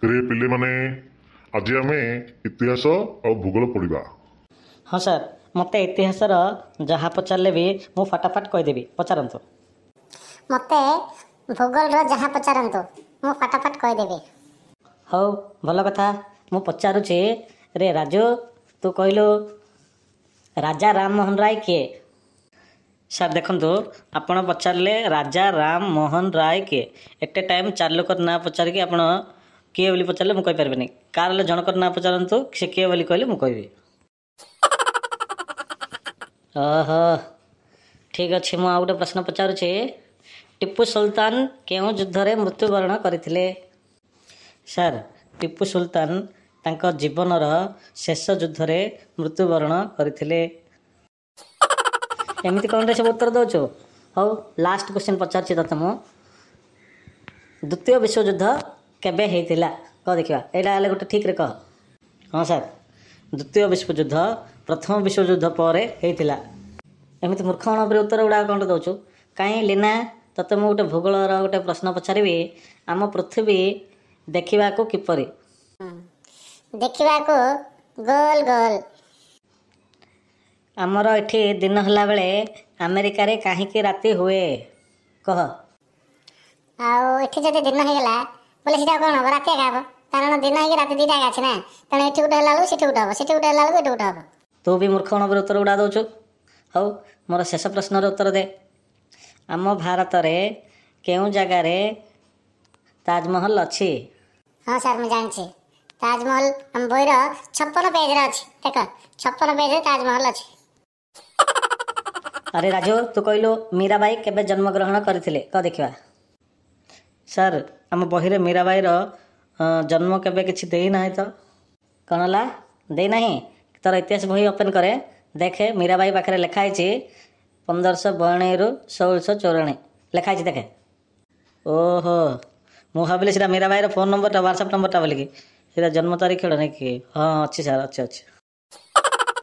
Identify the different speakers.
Speaker 1: ପ୍ରିୟ ପିଲାମାନେ ଆଜି ଆମେ ଇତିହାସ ଆଉ ଭୂଗୋଳ ପଢ଼ିବା
Speaker 2: ହଁ ସାର୍ ମୋତେ ଇତିହାସର ଯାହା ପଚାରିଲେ ବି ମୁଁ ଫଟାଫଟ କହିଦେବି ପଚାରନ୍ତୁ
Speaker 1: ମୋତେ ଭୂଗୋଳର ଯାହା ପଚାରନ୍ତୁ ମୁଁ ଫଟାଫଟ କହିଦେବି
Speaker 2: ହଉ ଭଲ କଥା ମୁଁ ପଚାରୁଛି ରେ ରାଜୁ ତୁ କହିଲୁ ରାଜା ରାମ ମୋହନ ରାୟ କିଏ ସାର୍ ଦେଖନ୍ତୁ ଆପଣ ପଚାରିଲେ ରାଜା ରାମ ମୋହନ ରାୟ କିଏ ଏଟେ ଟାଇମ୍ ଚାରି ଲୋକର ନାଁ ପଚାରିକି ଆପଣ କିଏ ବୋଲି ପଚାରିଲେ ମୁଁ କହିପାରିବିନି କାହାର ହେଲେ ଜଣଙ୍କର ନାଁ ପଚାରନ୍ତୁ ସେ କିଏ ବୋଲି କହିଲେ ମୁଁ କହିବି ଓହୋ ଠିକ୍ ଅଛି ମୁଁ ଆଉ ଗୋଟେ ପ୍ରଶ୍ନ ପଚାରୁଛି ଟିପୁ ସୁଲତାନ କେଉଁ ଯୁଦ୍ଧରେ ମୃତ୍ୟୁବରଣ କରିଥିଲେ ସାର୍ ଟିପୁ ସୁଲତାନ ତାଙ୍କ ଜୀବନର ଶେଷ ଯୁଦ୍ଧରେ ମୃତ୍ୟୁବରଣ କରିଥିଲେ ଏମିତି କ'ଣଟା ସବୁ ଉତ୍ତର ଦେଉଛୁ ହଉ ଲାଷ୍ଟ କୋଶ୍ଚିନ୍ ପଚାରୁଛି ତୋତେ ମୁଁ ଦ୍ୱିତୀୟ ବିଶ୍ୱଯୁଦ୍ଧ କେବେ ହେଇଥିଲା କହ ଦେଖିବା ଏଇଟା ହେଲେ ଗୋଟେ ଠିକ୍ରେ କହ ହଁ ସାର୍ ଦ୍ୱିତୀୟ ବିଶ୍ୱଯୁଦ୍ଧ ପ୍ରଥମ ବିଶ୍ୱଯୁଦ୍ଧ ପରେ ହେଇଥିଲା ଏମିତି ମୂର୍ଖ ଅଣପରେ ଉତ୍ତର ଗୁଡ଼ାକ କ'ଣ ଦେଉଛୁ କାହିଁ ଲୀନା ତତେ ମୁଁ ଗୋଟେ ଭୂଗୋଳର ଗୋଟେ ପ୍ରଶ୍ନ ପଚାରିବି ଆମ ପୃଥିବୀ ଦେଖିବାକୁ କିପରି
Speaker 1: ଦେଖିବାକୁ ଗୋଲ ଗୋଲ
Speaker 2: ଆମର ଏଠି ଦିନ ହେଲା ବେଳେ ଆମେରିକାରେ କାହିଁକି ରାତି ହୁଏ
Speaker 1: କହ ଆଉ ଏଠି ଯଦି ଦିନ ହେଇଗଲା ବୋଲେ ସେଇଟା କ'ଣ ହବ ରାତି ଏକା ହବ କାରଣ ଦିନ ହେଇକି ରାତି ଦୁଇଟା ଅଛି ନା ତେଣୁ ଏଠି ଗୋଟେ ହେଲା ବେଳକୁ ସେଠି ଗୋଟେ ହବ ସେଠି ଗୋଟେ ହେଲା ବେଳକୁ ଏଠି ଗୋଟେ ହବ
Speaker 2: ତୁ ବି ମୂର୍ଖ ଅଣବର ଉତ୍ତର ଉଡ଼ା ଦେଉଛୁ ହଉ ମୋର ଶେଷ ପ୍ରଶ୍ନର ଉତ୍ତର ଦେ ଆମ ଭାରତରେ କେଉଁ ଜାଗାରେ ତାଜମହଲ ଅଛି
Speaker 1: ହଁ ସାର୍ ମୁଁ ଜାଣିଛି ତାଜମହଲ ଆମ ବହିର ଛପନ ପେଜ୍ରେ ଅଛି ଦେଖ ଛପନ ପେଜ୍ରେ ତାଜମହଲ ଅଛି
Speaker 2: ଆରେ ରାଜୁ ତୁ କହିଲୁ ମୀରାବାଇ କେବେ ଜନ୍ମଗ୍ରହଣ କରିଥିଲେ କହ ଦେଖିବା ସାର୍ ଆମ ବହିରେ ମୀରାବାଇର ଜନ୍ମ କେବେ କିଛି ଦେଇନାହିଁ ତ କ'ଣ ହେଲା ଦେଇନାହିଁ ତୋର ଇତିହାସ ବହି ଓପେନ୍ କରେ ଦେଖେ ମୀରାବାଇ ପାଖରେ ଲେଖା ହେଇଛି ପନ୍ଦରଶହ ବୟାଣୀରୁ ଷୋହଳଶହ ଚଉରାଣୀ ଲେଖା ହେଇଛି ଦେଖେ ଓହୋ ମୁଁ ଭାବିଲି ସେଇଟା ମୀରାବାଇର ଫୋନ୍ ନମ୍ବରଟା ହ୍ୱାଟ୍ସଆପ୍ ନମ୍ବରଟା ବୋଲିକି ସେଇଟା ଜନ୍ମ ତାରିଖ ନାହିଁ କି ହଁ ଅଛି ସାର୍ ଅଛି ଅଛି